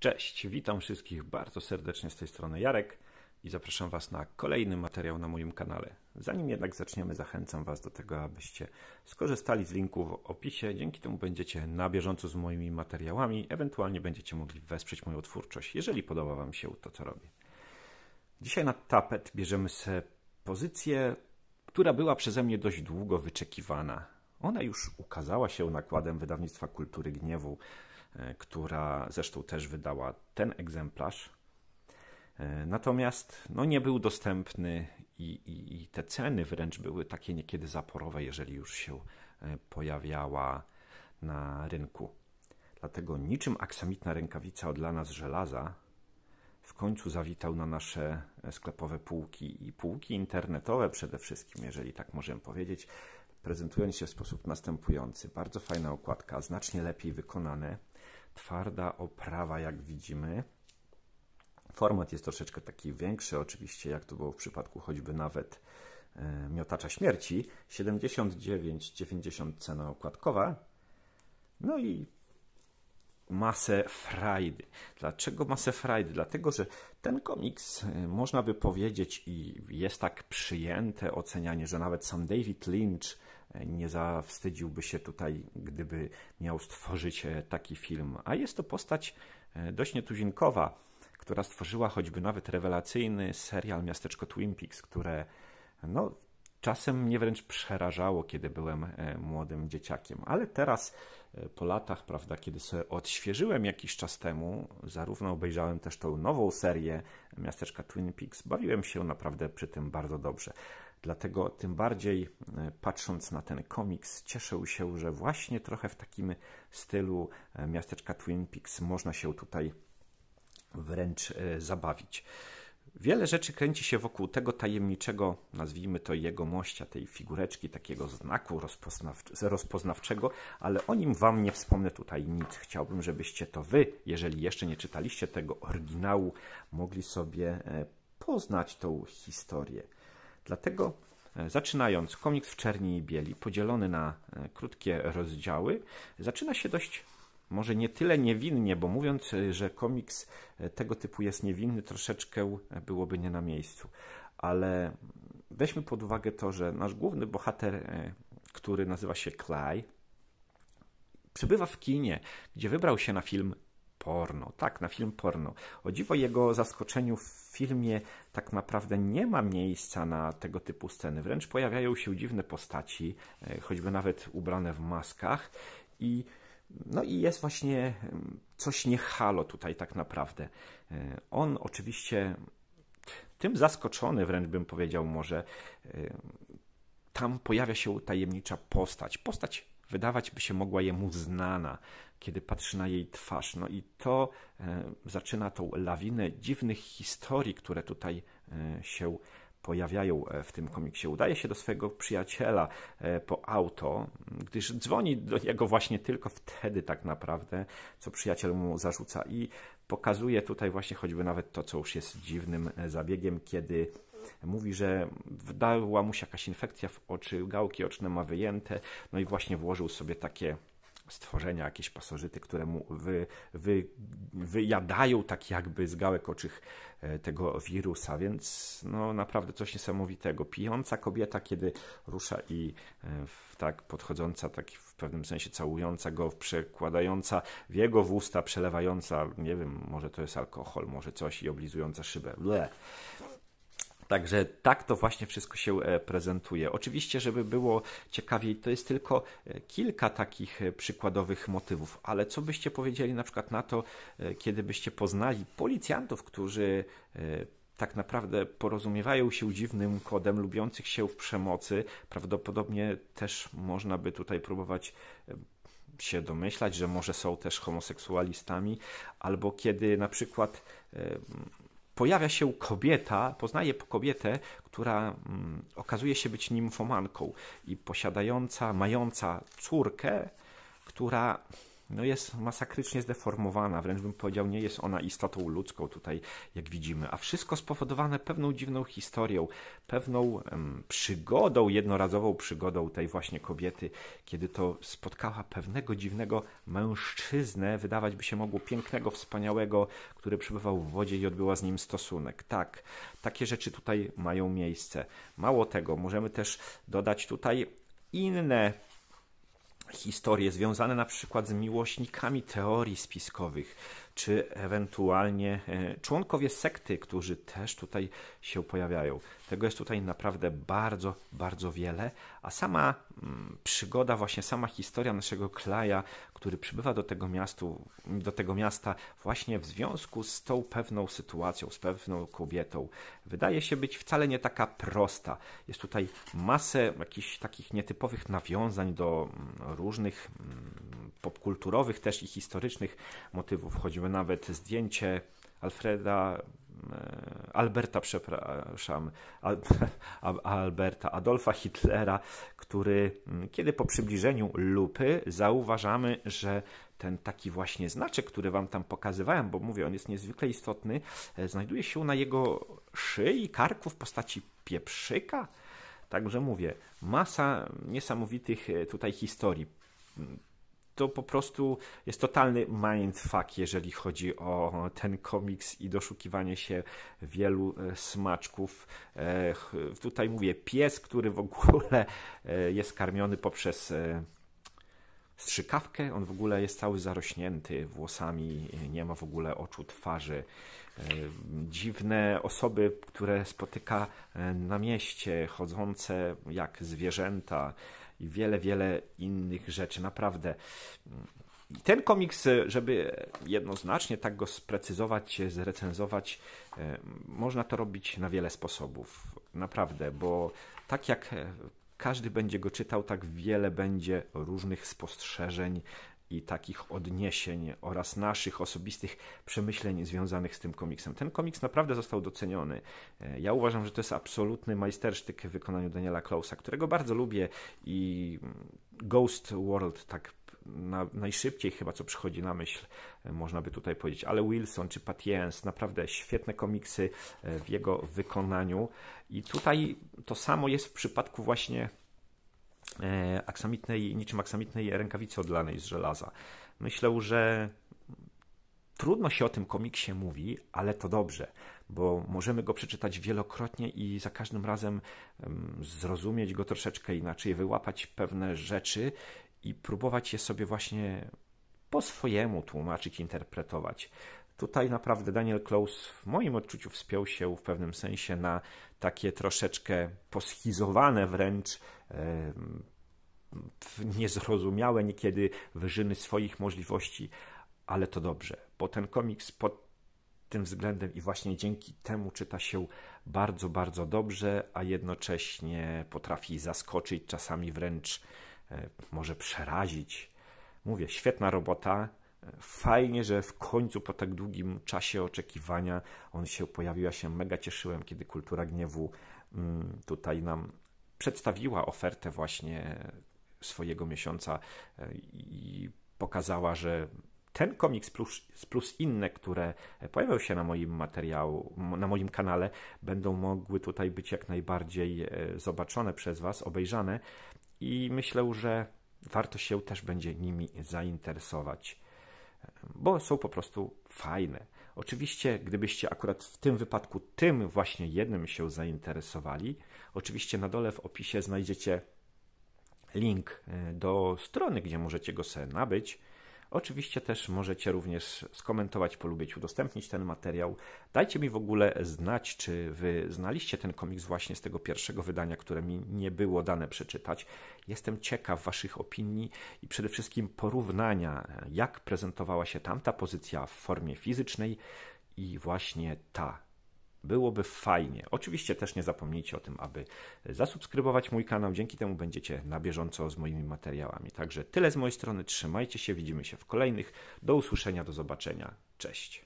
Cześć, witam wszystkich bardzo serdecznie z tej strony Jarek i zapraszam Was na kolejny materiał na moim kanale. Zanim jednak zaczniemy, zachęcam Was do tego, abyście skorzystali z linku w opisie. Dzięki temu będziecie na bieżąco z moimi materiałami, ewentualnie będziecie mogli wesprzeć moją twórczość, jeżeli podoba Wam się to, co robię. Dzisiaj na tapet bierzemy sobie pozycję, która była przeze mnie dość długo wyczekiwana. Ona już ukazała się nakładem wydawnictwa Kultury Gniewu E, która zresztą też wydała ten egzemplarz. E, natomiast no, nie był dostępny i, i, i te ceny wręcz były takie niekiedy zaporowe, jeżeli już się e, pojawiała na rynku. Dlatego niczym aksamitna rękawica odlana z żelaza w końcu zawitał na nasze sklepowe półki i półki internetowe przede wszystkim, jeżeli tak możemy powiedzieć, prezentując się w sposób następujący. Bardzo fajna okładka, znacznie lepiej wykonane, twarda oprawa, jak widzimy. Format jest troszeczkę taki większy, oczywiście, jak to było w przypadku choćby nawet e, miotacza śmierci. 79,90 cena okładkowa. No i masę frajdy. Dlaczego masę frajdy? Dlatego, że ten komiks, e, można by powiedzieć, i jest tak przyjęte ocenianie, że nawet sam David Lynch nie zawstydziłby się tutaj, gdyby miał stworzyć e, taki film. A jest to postać e, dość nietuzinkowa, która stworzyła choćby nawet rewelacyjny serial Miasteczko Twin Peaks, które no, czasem mnie wręcz przerażało, kiedy byłem e, młodym dzieciakiem. Ale teraz, po latach, prawda, kiedy sobie odświeżyłem jakiś czas temu, zarówno obejrzałem też tą nową serię Miasteczka Twin Peaks, bawiłem się naprawdę przy tym bardzo dobrze. Dlatego tym bardziej e, patrząc na ten komiks, cieszę się, że właśnie trochę w takim stylu e, miasteczka Twin Peaks można się tutaj wręcz e, zabawić. Wiele rzeczy kręci się wokół tego tajemniczego, nazwijmy to jego mościa, tej figureczki, takiego znaku rozpoznawczego, ale o nim Wam nie wspomnę tutaj nic. Chciałbym, żebyście to Wy, jeżeli jeszcze nie czytaliście tego oryginału, mogli sobie poznać tą historię. Dlatego e, zaczynając komiks w czerni i bieli, podzielony na e, krótkie rozdziały, zaczyna się dość może nie tyle niewinnie, bo mówiąc, e, że komiks tego typu jest niewinny, troszeczkę byłoby nie na miejscu. Ale weźmy pod uwagę to, że nasz główny bohater, który nazywa się Clay, przebywa w kinie, gdzie wybrał się na film porno. Tak, na film porno. O dziwo jego zaskoczeniu w filmie tak naprawdę nie ma miejsca na tego typu sceny. Wręcz pojawiają się dziwne postaci, e, choćby nawet ubrane w maskach i no i jest właśnie mm, coś niehalo tutaj tak naprawdę. E, on oczywiście tym zaskoczony wręcz bym powiedział może e, tam pojawia się tajemnicza postać. Postać wydawać by się mogła jemu znana kiedy patrzy na jej twarz. No i to e, zaczyna tą lawinę dziwnych historii, które tutaj e, się pojawiają e, w tym komiksie. Udaje się do swojego przyjaciela po auto, gdyż dzwoni do niego właśnie tylko wtedy, tak naprawdę, co przyjaciel mu zarzuca i pokazuje tutaj właśnie choćby nawet to, co już jest dziwnym zabiegiem, kiedy mówi, że wdała mu się jakaś infekcja w oczy, gałki oczne ma wyjęte, no i właśnie włożył sobie takie stworzenia, jakieś pasożyty, które mu wy, wy, wyjadają tak jakby z gałek oczych e, tego wirusa, więc no naprawdę coś niesamowitego. Pijąca kobieta, kiedy rusza i e, tak podchodząca, tak w pewnym sensie całująca go, przekładająca w jego w usta, przelewająca, nie wiem, może to jest alkohol, może coś i oblizująca szybę. Bleh. Także tak to właśnie wszystko się e, prezentuje. Oczywiście, żeby było ciekawiej, to jest tylko e, kilka takich e, przykładowych motywów, ale co byście powiedzieli na przykład na to, kiedy byście poznali policjantów, którzy tak naprawdę porozumiewają się dziwnym kodem lubiących się w przemocy. Prawdopodobnie też można by tutaj próbować się domyślać, że może są też homoseksualistami, albo kiedy na przykład pojawia się kobieta, poznaje kobietę, która mm, okazuje się być nimfomanką i posiadająca, mająca córkę, która no jest masakrycznie zdeformowana, wręcz bym powiedział, nie jest ona istotą ludzką tutaj, jak widzimy, a wszystko spowodowane pewną dziwną historią, pewną em, przygodą, jednorazową przygodą tej właśnie kobiety, kiedy to spotkała pewnego dziwnego mężczyznę, wydawać by się mogło pięknego, wspaniałego, który przebywał w wodzie i odbyła z nim stosunek. Tak, takie rzeczy tutaj mają miejsce. Mało tego, możemy też dodać tutaj inne historie związane na przykład z miłośnikami teorii spiskowych, czy ewentualnie e, członkowie sekty, którzy też tutaj się pojawiają. Tego jest tutaj naprawdę bardzo, bardzo wiele, a sama mm, przygoda, właśnie sama historia naszego Klaja, który przybywa do tego, miastu, do tego miasta właśnie w związku z tą pewną sytuacją, z pewną kobietą, wydaje się być wcale nie taka prosta. Jest tutaj masę jakichś takich nietypowych nawiązań do mm, różnych mm, popkulturowych, też i historycznych motywów. Choćby nawet zdjęcie Alfreda e, Alberta, przepraszam, Alberta Adolfa Hitlera, który kiedy po przybliżeniu lupy zauważamy, że ten taki właśnie znaczek, który wam tam pokazywałem, bo mówię, on jest niezwykle istotny, e, znajduje się na jego szyi, karku w postaci pieprzyka. Także mówię, masa niesamowitych e, tutaj historii to po prostu jest totalny mindfuck, jeżeli chodzi o ten komiks i doszukiwanie się wielu e, smaczków. E, tutaj mówię, pies, który w ogóle e, jest karmiony poprzez strzykawkę, on w ogóle jest cały zarośnięty włosami, nie ma w ogóle oczu, twarzy. Dziwne osoby, które spotyka na mieście, chodzące jak zwierzęta i wiele, wiele innych rzeczy. Naprawdę. I ten komiks, e, żeby jednoznacznie tak go sprecyzować, e, zrecenzować, e, można to robić na wiele sposobów. Naprawdę, bo tak jak każdy będzie go czytał, tak wiele będzie różnych spostrzeżeń, i takich odniesień oraz naszych osobistych przemyśleń związanych z tym komiksem. Ten komiks naprawdę został doceniony. E, ja uważam, że to jest absolutny majstersztyk w wykonaniu Daniela Klausa, którego bardzo lubię i mm, Ghost World tak na, najszybciej chyba co przychodzi na myśl, e, można by tutaj powiedzieć, ale Wilson czy Patience naprawdę świetne komiksy e, w jego wykonaniu. I tutaj to samo jest w przypadku właśnie E, aksamitnej, niczym aksamitnej rękawicy odlanej z żelaza. Myślę, że trudno się o tym komiksie mówi, ale to dobrze, bo możemy go przeczytać wielokrotnie i za każdym razem zrozumieć go troszeczkę inaczej, wyłapać pewne rzeczy i próbować je sobie właśnie po swojemu tłumaczyć, interpretować. Tutaj naprawdę Daniel Klaus w moim odczuciu wspiął się w pewnym sensie na takie troszeczkę poschizowane wręcz niezrozumiałe niekiedy wyżyny swoich możliwości, ale to dobrze, bo ten komiks pod tym względem i właśnie dzięki temu czyta się bardzo, bardzo dobrze, a jednocześnie potrafi zaskoczyć, czasami wręcz e, może przerazić. Mówię, świetna robota. Fajnie, że w końcu po tak długim czasie oczekiwania on się pojawił. Ja się mega cieszyłem, kiedy Kultura Gniewu mm, tutaj nam przedstawiła ofertę właśnie swojego miesiąca e, i pokazała, że ten komiks plus, plus inne, które pojawią się na moim materiału, na moim kanale, będą mogły tutaj być jak najbardziej e, zobaczone przez Was, obejrzane i myślę, że warto się też będzie nimi zainteresować bo są po prostu fajne. Oczywiście, gdybyście akurat w tym wypadku tym właśnie jednym się zainteresowali, oczywiście na dole w opisie znajdziecie link e, do strony, gdzie możecie go sobie nabyć. Oczywiście też możecie również skomentować, polubić, udostępnić ten materiał. Dajcie mi w ogóle znać, czy wy znaliście ten komiks właśnie z tego pierwszego wydania, które mi nie było dane przeczytać. Jestem ciekaw waszych opinii i przede wszystkim porównania, jak prezentowała się tamta pozycja w formie fizycznej i właśnie ta byłoby fajnie. Oczywiście też nie zapomnijcie o tym, aby zasubskrybować mój kanał. Dzięki temu będziecie na bieżąco z moimi materiałami. Także tyle z mojej strony. Trzymajcie się, widzimy się w kolejnych. Do usłyszenia, do zobaczenia. Cześć.